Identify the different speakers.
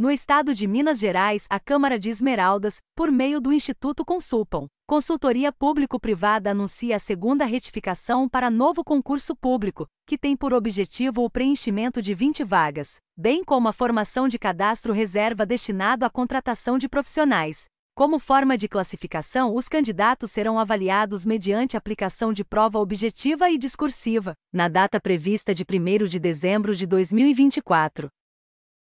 Speaker 1: No estado de Minas Gerais, a Câmara de Esmeraldas, por meio do Instituto Consulpam, Consultoria Público-Privada anuncia a segunda retificação para novo concurso público, que tem por objetivo o preenchimento de 20 vagas, bem como a formação de cadastro reserva destinado à contratação de profissionais. Como forma de classificação, os candidatos serão avaliados mediante aplicação de prova objetiva e discursiva, na data prevista de 1 de dezembro de 2024.